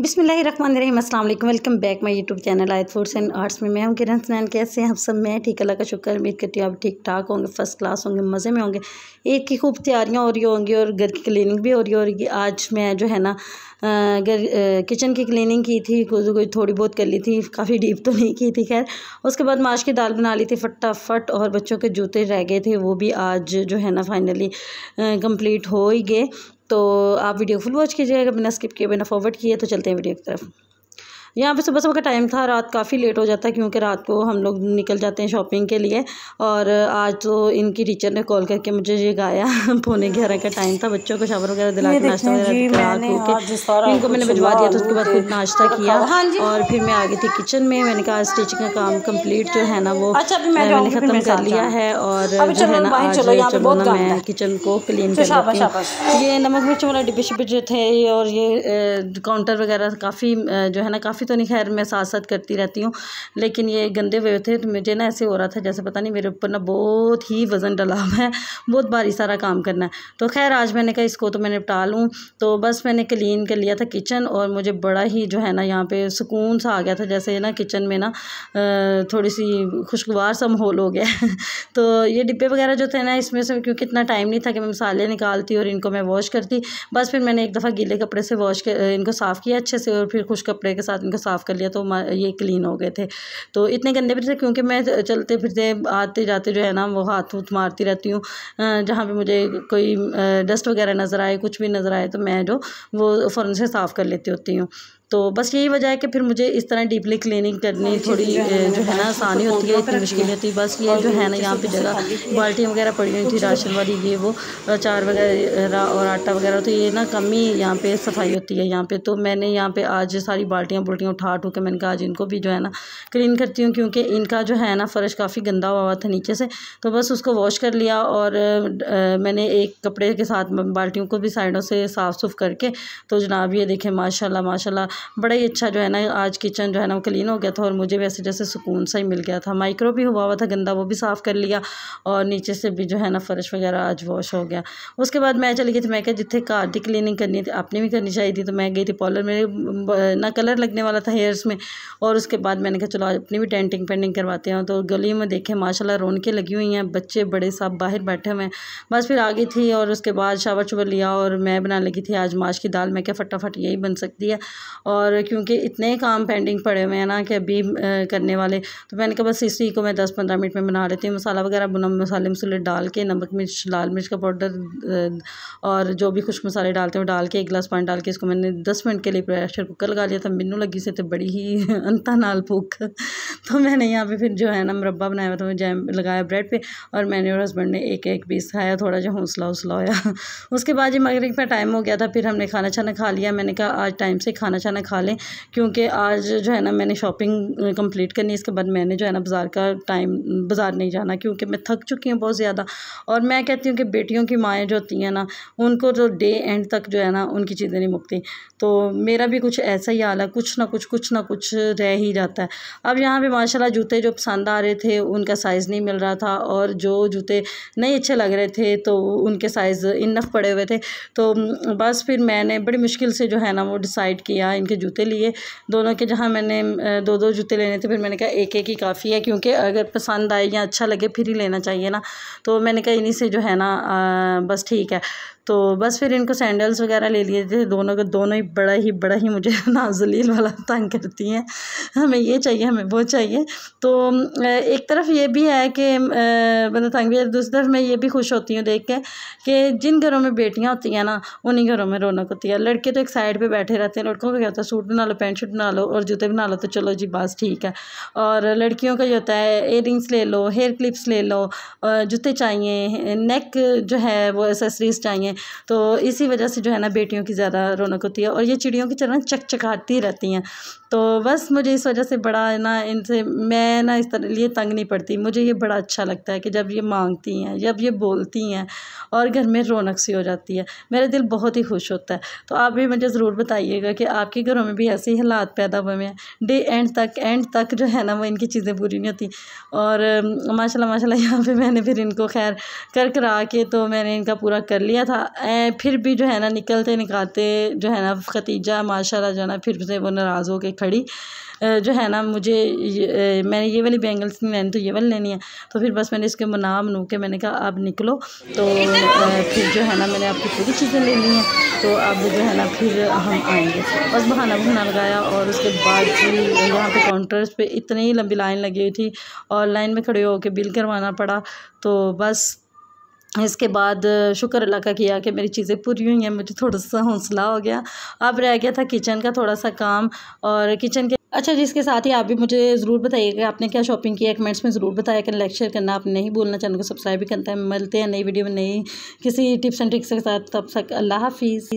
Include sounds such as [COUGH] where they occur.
बिसमीम्स अस्सलाम welcome back my YouTube channel Aayat foods and arts में मैं हूँ किरण स्नैन कैसे हैं आप सब मैं ठीक अल्लाह का शुक्र उम्मीद करती हूँ आप ठीक ठाक होंगे फर्स्ट क्लास होंगे मज़े में होंगे ईद की खूब तैयारियां हो रही होंगी और घर की क्लिनिंग भी हो रही होगी आज मैं जो है ना घर किचन की क्लिनिंग की थी कोई थोड़ी बहुत कर ली थी काफ़ी डीप तो नहीं की थी खैर उसके बाद माश की दाल बना ली थी फटाफट और बच्चों के जूते रह गए थे वो भी आज जो है ना फाइनली कम्प्लीट हो ही गए तो आप वीडियो फुल वॉच कीजिएगा बिना स्किप किए बिना फॉरवर्ड किए तो चलते हैं वीडियो की तरफ यहाँ पे सुबह सुबह का टाइम था रात काफ़ी लेट हो जाता है क्योंकि रात को हम लोग निकल जाते हैं शॉपिंग के लिए और आज तो इनकी टीचर ने कॉल करके मुझे गाया [LAUGHS] पौने ग्यारह का टाइम था बच्चों को शावर वगैरह दिला के नाश्ता वगैरह इनको मैंने भिजवा दिया था उसके बाद खुद नाश्ता किया हाँ और फिर मैं आ गई थी किचन में मैंने कहा स्टिचिंग का काम कम्प्लीट जो है ना वो अच्छा, मैंने ख़त्म कर लिया है और जो है ना आज चलो ना मैं किचन को क्लीन अच्छा, कर लेती हूँ ये नमक मिर्च वाला डिब्बे शिब्बे जो थे और ये काउंटर वगैरह काफ़ी जो है ना काफ़ी माफ़ी तो नहीं खैर मैं साथ साथ करती रहती हूँ लेकिन ये गंदे हुए थे तो मुझे ना ऐसे हो रहा था जैसे पता नहीं मेरे ऊपर ना बहुत ही वज़न डला हुआ [LAUGHS] है बहुत भारी सारा काम करना है तो खैर आज मैंने कहा इसको तो मैं निपटा लूँ तो बस मैंने क्लीन कर लिया था किचन और मुझे बड़ा ही जो है ना यहाँ पर सुकून सा आ गया था जैसे ना किचन में ना थोड़ी सी खुशगवार सा माहौल हो गया [LAUGHS] तो ये डिब्बे वगैरह जो थे ना इसमें से क्योंकि इतना टाइम नहीं था कि मैं मसाले निकालती और इनको मैं वॉश करती बस फिर मैंने एक दफ़ा गीले कपड़े से वॉश कर इनको साफ़ किया अच्छे से और फिर खुश कपड़े के साथ उनको साफ़ कर लिया तो ये क्लीन हो गए थे तो इतने गंदे भी थे क्योंकि मैं चलते फिरते आते जाते जो है ना वो हाथ हूथ मारती रहती हूँ जहाँ पर मुझे कोई डस्ट वगैरह नज़र आए कुछ भी नज़र आए तो मैं जो वो फ़ौरन से साफ़ कर लेती होती हूँ तो बस यही वजह है कि फिर मुझे इस तरह डीपली क्लीनिंग करनी हाँ, थोड़ी जो है ना हाँ, आसानी होती है इतनी मुश्किल होती है बस ये जो है ना यहाँ पे जगह बाल्टियाँ वगैरह पड़ी हुई थी राशन वाली ये वो अचार वगैरह और आटा वगैरह तो ये ना कम ही यहाँ पे सफाई होती है यहाँ पे तो मैंने यहाँ पे आज सारी बाल्टियाँ बुल्टियाँ उठा उठू के मैंने कहा आज इनको भी जो है ना क्लीन करती हूँ क्योंकि इनका जो है ना फ़र्श काफ़ी गंदा हुआ हुआ था नीचे से तो बस उसको वॉश कर लिया और मैंने एक कपड़े के साथ बाल्टियों को भी साइडों से साफ़ सुफ करके तो जनाब ये देखें माशाला माशाला बड़ा ही अच्छा जो है ना आज किचन जो है ना वो क्लीन हो गया था और मुझे वैसे जैसे सुकून सा ही मिल गया था माइक्रो भी हुआ हुआ था गंदा वो भी साफ़ कर लिया और नीचे से भी जो है ना फ़र्श वगैरह आज वॉश हो गया उसके बाद मैं चली गई थी मैं क्या जितने कार की क्लिनिंग करनी थी आपने भी करनी चाहिए थी तो मैं गई थी पॉलर मेरे ना कलर लगने वाला था हेयर्स में और उसके बाद मैंने कहा चलो अपनी भी टेंटिंग पेंटिंग करवाते हैं तो गली में देखें माशाला रोनके लगी हुई हैं बच्चे बड़े सब बाहर बैठे हुए हैं बस फिर आ गई थी और उसके बाद शावर चुबर लिया और मैं बना लगी थी आज माश की दाल मैं क्या फटाफट यही बन सकती है और क्योंकि इतने काम पेंडिंग पड़े हुए हैं ना कि अभी करने वाले तो मैंने कहा बस इसी को मैं दस पंद्रह मिनट में बना लेती हूँ मसाला वगैरह बुना मसाले मसूले डाल के नमक मिर्च लाल मिर्च का पाउडर और जो भी खुश मसाले डालते हैं डाल के एक गिलास पानी डाल के इसको मैंने दस मिनट के लिए प्रेशर कुकर लगा लिया था मीनू लगी से तो बड़ी ही [LAUGHS] अंता नाल भूख [LAUGHS] तो मैंने यहाँ पर फिर जो है ना मुरबा बनाया हुआ था जैम लगाया ब्रेड पर और मैंने और हस्बैंड ने एक एक पीस खाया थोड़ा जो हौसला हौसला होया [LAUGHS] उसके बाद ये मगरब पर टाइम हो गया था फिर हमने खाना छाना खा लिया मैंने कहा आज टाइम से खाना छाना में खा लें क्योंकि आज जो है ना मैंने शॉपिंग कंप्लीट करनी इसके बाद मैंने जो है ना बाज़ार का टाइम बाज़ार नहीं जाना क्योंकि मैं थक चुकी हूँ बहुत ज़्यादा और मैं कहती हूँ कि बेटियों की माएँ जो होती हैं ना उनको जो डे एंड तक जो है ना उनकी चीज़ें नहीं मुकती तो मेरा भी कुछ ऐसा ही हाल है कुछ ना कुछ कुछ ना कुछ रह ही जाता है अब यहाँ पर माशा जूते जो पसंद आ रहे थे उनका साइज़ नहीं मिल रहा था और जो जूते नहीं अच्छे लग रहे थे तो उनके साइज़ इनफ पड़े हुए थे तो बस फिर मैंने बड़ी मुश्किल से जो है ना वो डिसाइड किया डिज़ाइन के जूते लिए दोनों के जहाँ मैंने दो दो जूते लेने थे फिर मैंने कहा एक एक ही काफ़ी है क्योंकि अगर पसंद आए या अच्छा लगे फिर ही लेना चाहिए ना तो मैंने कहा इन्हीं से जो है ना बस ठीक है तो बस फिर इनको सैंडल्स वगैरह ले लिए थे दोनों का दोनों ही बड़ा ही बड़ा ही मुझे [LAUGHS] नाजलील वाला तंग करती हैं हमें ये चाहिए हमें वो चाहिए तो एक तरफ ये भी है कि मतलब तंग भी है दूसरी तरफ मैं ये भी खुश होती हूँ देख के कि जिन घरों में बेटियाँ होती हैं ना उन्हीं घरों में रौनक होती है लड़के तो एक साइड पर बैठे रहते हैं लड़कों को होता है सूट बना लो पैंट शर्ट बना लो और जूते बना लो तो चलो जी बस ठीक है और लड़कियों का जो होता है एयर ले लो हेयर क्लिप्स ले लो जूते चाहिए नेक जो है वो एसेसरीज चाहिए तो इसी वजह से जो है ना बेटियों की ज़्यादा रौनक होती है और ये चिड़ियों की तरह चकचकाती रहती हैं तो बस मुझे इस वजह से बड़ा ना इनसे मैं ना इस तरह लिए तंग नहीं पड़ती मुझे ये बड़ा अच्छा लगता है कि जब ये मांगती हैं जब ये बोलती हैं और घर में रौनक सी हो जाती है मेरा दिल बहुत ही खुश होता है तो आप भी मुझे ज़रूर बताइएगा कि आपके घरों में भी ऐसे ही हालात पैदा हुए हैं डे एंड तक एंड तक जो है ना वो इनकी चीज़ें पूरी नहीं होती और माशाल्लाह माशाल्लाह यहाँ पे मैंने फिर इनको खैर कर करा के तो मैंने इनका पूरा कर लिया था फिर भी जो है ना निकलते निकालते जो है ना खतीजा माशा जो है ना फिर से वो नाराज़ होकर खड़ी जो है ना मुझे मैंने ये वाली बैंगल्स नहीं लेनी तो ये वाली लेनी है तो फिर बस मैंने इसके मना मनु के मैंने कहा आप निकलो तो फिर जो है ना मैंने आपकी पूरी चीज़ें ले ली हैं तो अब जो है ना फिर हम आएंगे बस बहाना बहाना लगाया और उसके बाद भी यहाँ पे काउंटर्स पे इतनी ही लंबी लाइन लगी हुई थी और लाइन में खड़े होकर बिल करवाना पड़ा तो बस इसके बाद शुक्र अल्लाह का किया कि मेरी चीज़ें पूरी हुई हैं मुझे थोड़ा सा हौसला हो गया अब रह गया था किचन का थोड़ा सा काम और किचन के अच्छा जी इसके साथ ही आप भी मुझे ज़रूर बताइएगा आपने क्या शॉपिंग किया कमेंट्स में ज़रूर बताया कि लाइक शेयर करना आप नहीं भूलना चैनल को सब्सक्राइब भी करता है मिलते हैं नई वीडियो में नई किसी टिप्स एंड ट्रिक्स के साथ तब तक अल्लाह हाफिज़